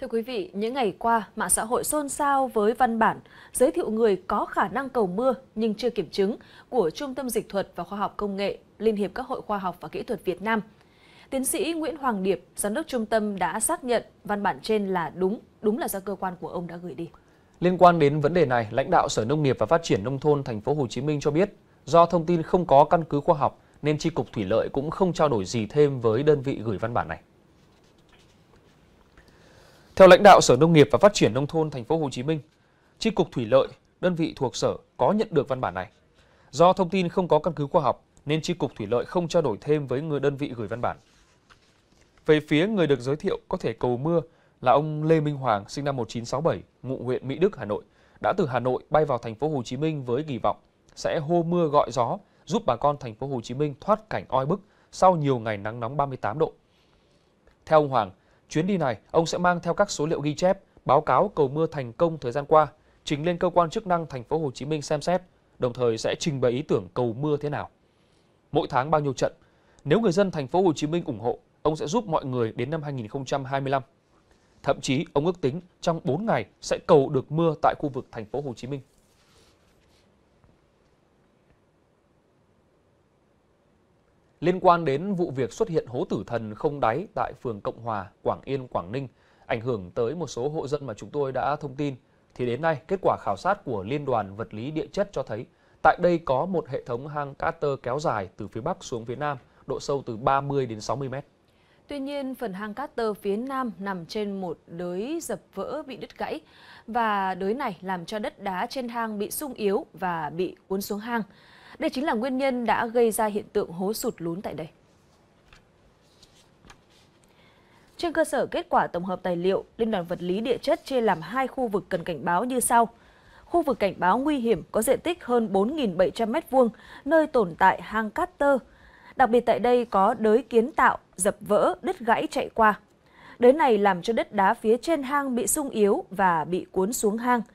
Thưa quý vị, những ngày qua, mạng xã hội xôn xao với văn bản giới thiệu người có khả năng cầu mưa nhưng chưa kiểm chứng của Trung tâm Dịch thuật và Khoa học Công nghệ Liên hiệp các hội khoa học và kỹ thuật Việt Nam. Tiến sĩ Nguyễn Hoàng Điệp, giám đốc trung tâm đã xác nhận văn bản trên là đúng, đúng là do cơ quan của ông đã gửi đi. Liên quan đến vấn đề này, lãnh đạo Sở Nông nghiệp và Phát triển nông thôn thành phố Hồ Chí Minh cho biết, do thông tin không có căn cứ khoa học nên tri cục thủy lợi cũng không trao đổi gì thêm với đơn vị gửi văn bản này. Theo lãnh đạo Sở Nông nghiệp và Phát triển nông thôn thành phố Hồ Chí Minh, Chi cục thủy lợi, đơn vị thuộc sở có nhận được văn bản này. Do thông tin không có căn cứ khoa học nên Chi cục thủy lợi không trao đổi thêm với người đơn vị gửi văn bản. Về phía người được giới thiệu có thể cầu mưa là ông Lê Minh Hoàng, sinh năm 1967, ngụ huyện Mỹ Đức, Hà Nội, đã từ Hà Nội bay vào thành phố Hồ Chí Minh với kỳ vọng sẽ hô mưa gọi gió, giúp bà con thành phố Hồ Chí Minh thoát cảnh oi bức sau nhiều ngày nắng nóng 38 độ. Theo ông Hoàng, Chuyến đi này, ông sẽ mang theo các số liệu ghi chép, báo cáo cầu mưa thành công thời gian qua, trình lên cơ quan chức năng thành phố Hồ Chí Minh xem xét, đồng thời sẽ trình bày ý tưởng cầu mưa thế nào. Mỗi tháng bao nhiêu trận? Nếu người dân thành phố Hồ Chí Minh ủng hộ, ông sẽ giúp mọi người đến năm 2025. Thậm chí ông ước tính trong 4 ngày sẽ cầu được mưa tại khu vực thành phố Hồ Chí Minh. Liên quan đến vụ việc xuất hiện hố tử thần không đáy tại phường Cộng Hòa, Quảng Yên, Quảng Ninh, ảnh hưởng tới một số hộ dân mà chúng tôi đã thông tin, thì đến nay kết quả khảo sát của Liên đoàn Vật lý Địa chất cho thấy tại đây có một hệ thống hang cát tơ kéo dài từ phía Bắc xuống phía Nam, độ sâu từ 30 đến 60 mét. Tuy nhiên, phần hang cát tơ phía Nam nằm trên một đới dập vỡ bị đứt gãy và đới này làm cho đất đá trên hang bị sung yếu và bị cuốn xuống hang. Đây chính là nguyên nhân đã gây ra hiện tượng hố sụt lún tại đây. Trên cơ sở kết quả tổng hợp tài liệu, Liên đoàn Vật lý Địa chất chia làm hai khu vực cần cảnh báo như sau. Khu vực cảnh báo nguy hiểm có diện tích hơn 4.700 m2, nơi tồn tại hang cát tơ. Đặc biệt tại đây có đới kiến tạo, dập vỡ, đứt gãy chạy qua. Đới này làm cho đất đá phía trên hang bị sung yếu và bị cuốn xuống hang –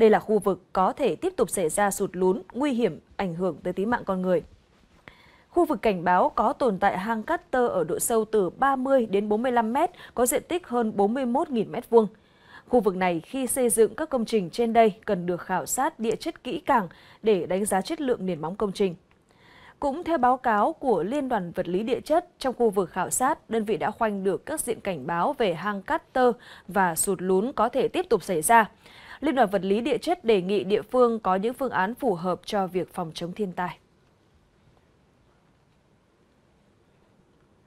đây là khu vực có thể tiếp tục xảy ra sụt lún, nguy hiểm, ảnh hưởng tới tính mạng con người. Khu vực cảnh báo có tồn tại hang cát tơ ở độ sâu từ 30 đến 45 mét có diện tích hơn 41.000 mét vuông. Khu vực này khi xây dựng các công trình trên đây cần được khảo sát địa chất kỹ càng để đánh giá chất lượng nền móng công trình. Cũng theo báo cáo của Liên đoàn Vật lý Địa chất, trong khu vực khảo sát, đơn vị đã khoanh được các diện cảnh báo về hang cát tơ và sụt lún có thể tiếp tục xảy ra. Liên đoàn Vật lý Địa chất đề nghị địa phương có những phương án phù hợp cho việc phòng chống thiên tai.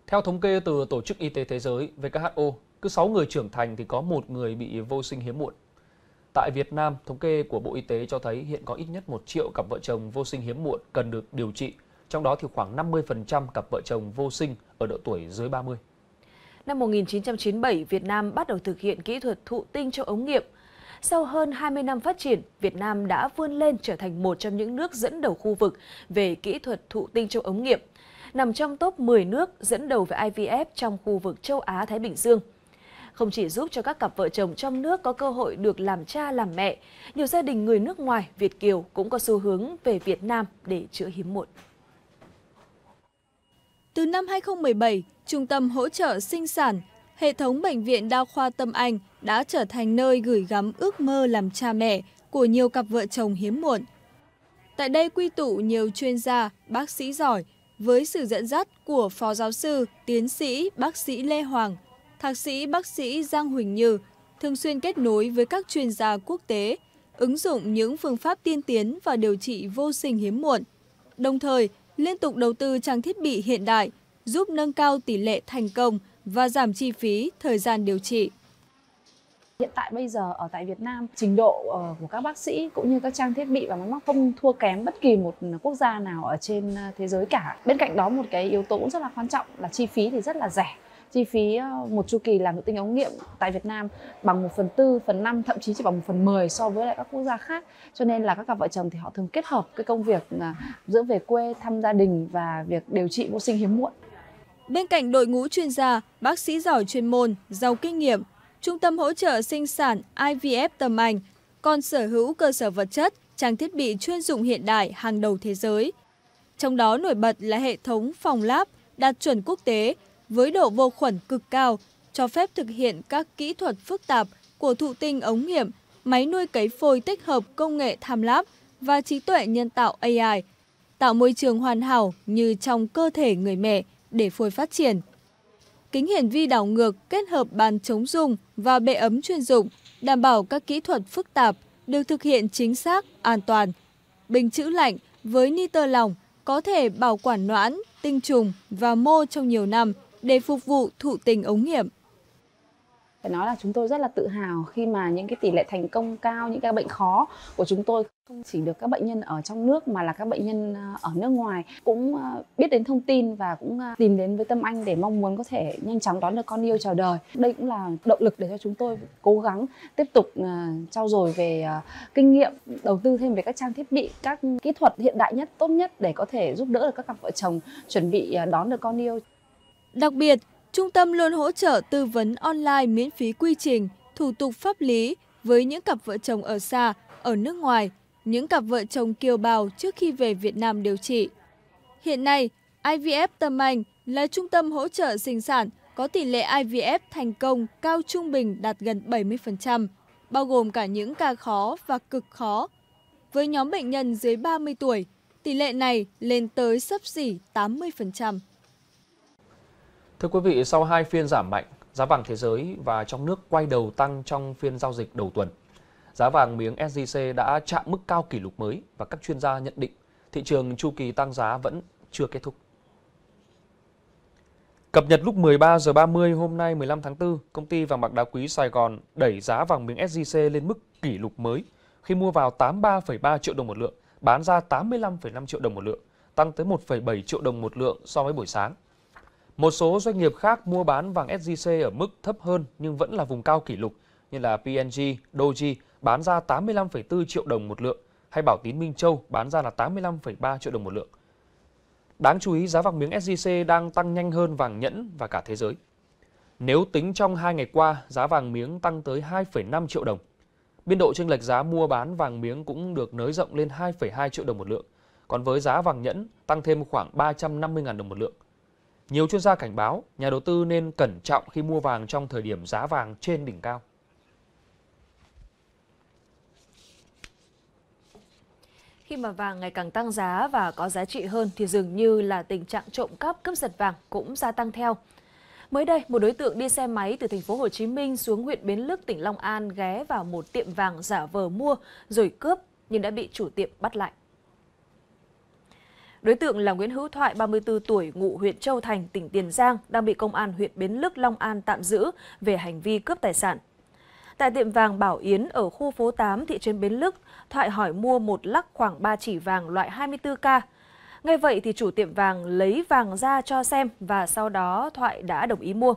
Theo thống kê từ Tổ chức Y tế Thế giới WHO, cứ 6 người trưởng thành thì có một người bị vô sinh hiếm muộn. Tại Việt Nam, thống kê của Bộ Y tế cho thấy hiện có ít nhất 1 triệu cặp vợ chồng vô sinh hiếm muộn cần được điều trị, trong đó thì khoảng 50% cặp vợ chồng vô sinh ở độ tuổi dưới 30. Năm 1997, Việt Nam bắt đầu thực hiện kỹ thuật thụ tinh cho ống nghiệm – sau hơn 20 năm phát triển, Việt Nam đã vươn lên trở thành một trong những nước dẫn đầu khu vực về kỹ thuật thụ tinh trong ống nghiệm, nằm trong top 10 nước dẫn đầu về IVF trong khu vực châu Á-Thái Bình Dương. Không chỉ giúp cho các cặp vợ chồng trong nước có cơ hội được làm cha làm mẹ, nhiều gia đình người nước ngoài, Việt Kiều cũng có xu hướng về Việt Nam để chữa hiếm muộn. Từ năm 2017, Trung tâm Hỗ trợ Sinh sản hệ thống bệnh viện đa khoa Tâm Anh đã trở thành nơi gửi gắm ước mơ làm cha mẹ của nhiều cặp vợ chồng hiếm muộn. Tại đây quy tụ nhiều chuyên gia, bác sĩ giỏi với sự dẫn dắt của Phó Giáo sư, Tiến sĩ, Bác sĩ Lê Hoàng, Thạc sĩ Bác sĩ Giang Huỳnh Như, thường xuyên kết nối với các chuyên gia quốc tế, ứng dụng những phương pháp tiên tiến và điều trị vô sinh hiếm muộn, đồng thời liên tục đầu tư trang thiết bị hiện đại, giúp nâng cao tỷ lệ thành công – và giảm chi phí, thời gian điều trị. Hiện tại bây giờ ở tại Việt Nam, trình độ ờ, của các bác sĩ cũng như các trang thiết bị và máy móc không thua kém bất kỳ một quốc gia nào ở trên ờ, thế giới cả. Bên cạnh đó một cái yếu tố cũng rất là quan trọng là chi phí thì rất là rẻ chi phí ờ, một chu kỳ làm nội tinh ống nghiệm tại Việt Nam bằng 1 phần tư, phần 5, thậm chí chỉ bằng 1 phần 10 so với lại các quốc gia khác. Cho nên là các cặp vợ chồng thì họ thường kết hợp cái công việc giữa về quê thăm gia đình và việc điều trị vô sinh hiếm muộn. Bên cạnh đội ngũ chuyên gia, bác sĩ giỏi chuyên môn, giàu kinh nghiệm, Trung tâm hỗ trợ sinh sản IVF Tầm Anh còn sở hữu cơ sở vật chất, trang thiết bị chuyên dụng hiện đại hàng đầu thế giới. Trong đó nổi bật là hệ thống phòng lab đạt chuẩn quốc tế với độ vô khuẩn cực cao, cho phép thực hiện các kỹ thuật phức tạp của thụ tinh ống nghiệm, máy nuôi cấy phôi tích hợp công nghệ tham lab và trí tuệ nhân tạo AI, tạo môi trường hoàn hảo như trong cơ thể người mẹ – để phôi phát triển. Kính hiển vi đảo ngược kết hợp bàn chống rung và bệ ấm chuyên dụng, đảm bảo các kỹ thuật phức tạp được thực hiện chính xác, an toàn. Bình chữ lạnh với nitơ lỏng có thể bảo quản noãn, tinh trùng và mô trong nhiều năm để phục vụ thụ tình ống nghiệm phải nói là chúng tôi rất là tự hào khi mà những cái tỷ lệ thành công cao những các bệnh khó của chúng tôi không chỉ được các bệnh nhân ở trong nước mà là các bệnh nhân ờ, ở nước ngoài cũng ờ, biết đến thông tin và cũng ờ, tìm đến với Tâm Anh để mong muốn có thể nhanh chóng đón được con yêu chào đời. Đây cũng là động lực để cho chúng tôi cố gắng tiếp tục trao dồi về kinh nghiệm, đầu tư thêm về các trang thiết bị, các kỹ thuật hiện đại nhất, tốt nhất để có thể giúp đỡ được các cặp vợ chồng chuẩn bị đón được con yêu. Đặc biệt, Trung tâm luôn hỗ trợ tư vấn online miễn phí quy trình, thủ tục pháp lý với những cặp vợ chồng ở xa, ở nước ngoài, những cặp vợ chồng kiều bào trước khi về Việt Nam điều trị. Hiện nay, IVF Tâm Anh là trung tâm hỗ trợ sinh sản có tỷ lệ IVF thành công cao trung bình đạt gần 70%, bao gồm cả những ca khó và cực khó. Với nhóm bệnh nhân dưới 30 tuổi, tỷ lệ này lên tới sấp xỉ 80%. Thưa quý vị, sau hai phiên giảm mạnh, giá vàng thế giới và trong nước quay đầu tăng trong phiên giao dịch đầu tuần. Giá vàng miếng SJC đã chạm mức cao kỷ lục mới và các chuyên gia nhận định thị trường chu kỳ tăng giá vẫn chưa kết thúc. Cập nhật lúc 13 giờ 30 hôm nay 15 tháng 4, công ty vàng bạc đá quý Sài Gòn đẩy giá vàng miếng SJC lên mức kỷ lục mới khi mua vào 83,3 triệu đồng một lượng, bán ra 85,5 triệu đồng một lượng, tăng tới 1,7 triệu đồng một lượng so với buổi sáng. Một số doanh nghiệp khác mua bán vàng SJC ở mức thấp hơn nhưng vẫn là vùng cao kỷ lục như là PNG, Doji bán ra 85,4 triệu đồng một lượng hay Bảo Tín Minh Châu bán ra là 85,3 triệu đồng một lượng. Đáng chú ý giá vàng miếng SJC đang tăng nhanh hơn vàng nhẫn và cả thế giới. Nếu tính trong 2 ngày qua, giá vàng miếng tăng tới 2,5 triệu đồng. Biên độ chênh lệch giá mua bán vàng miếng cũng được nới rộng lên 2,2 triệu đồng một lượng. Còn với giá vàng nhẫn tăng thêm khoảng 350.000 đồng một lượng. Nhiều chuyên gia cảnh báo nhà đầu tư nên cẩn trọng khi mua vàng trong thời điểm giá vàng trên đỉnh cao. Khi mà vàng ngày càng tăng giá và có giá trị hơn thì dường như là tình trạng trộm cắp cướp giật vàng cũng gia tăng theo. Mới đây, một đối tượng đi xe máy từ thành phố Hồ Chí Minh xuống huyện Bến Lức, tỉnh Long An ghé vào một tiệm vàng giả vờ mua rồi cướp nhưng đã bị chủ tiệm bắt lại. Đối tượng là Nguyễn Hữu Thoại, 34 tuổi, ngụ huyện Châu Thành, tỉnh Tiền Giang, đang bị công an huyện Bến Lức, Long An tạm giữ về hành vi cướp tài sản. Tại tiệm vàng Bảo Yến ở khu phố 8 thị trấn Bến Lức, Thoại hỏi mua một lắc khoảng 3 chỉ vàng loại 24K. Ngay vậy thì chủ tiệm vàng lấy vàng ra cho xem và sau đó Thoại đã đồng ý mua.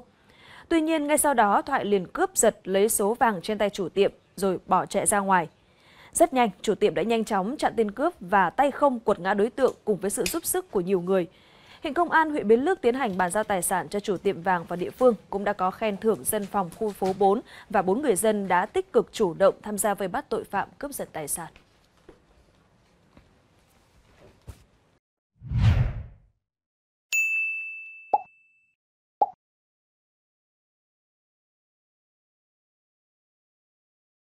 Tuy nhiên ngay sau đó Thoại liền cướp giật lấy số vàng trên tay chủ tiệm rồi bỏ chạy ra ngoài. Rất nhanh, chủ tiệm đã nhanh chóng chặn tên cướp và tay không quật ngã đối tượng cùng với sự giúp sức của nhiều người. Hiện công an huyện Bến Lức tiến hành bàn giao tài sản cho chủ tiệm vàng và địa phương cũng đã có khen thưởng dân phòng khu phố 4 và 4 người dân đã tích cực chủ động tham gia vây bắt tội phạm cướp giật tài sản.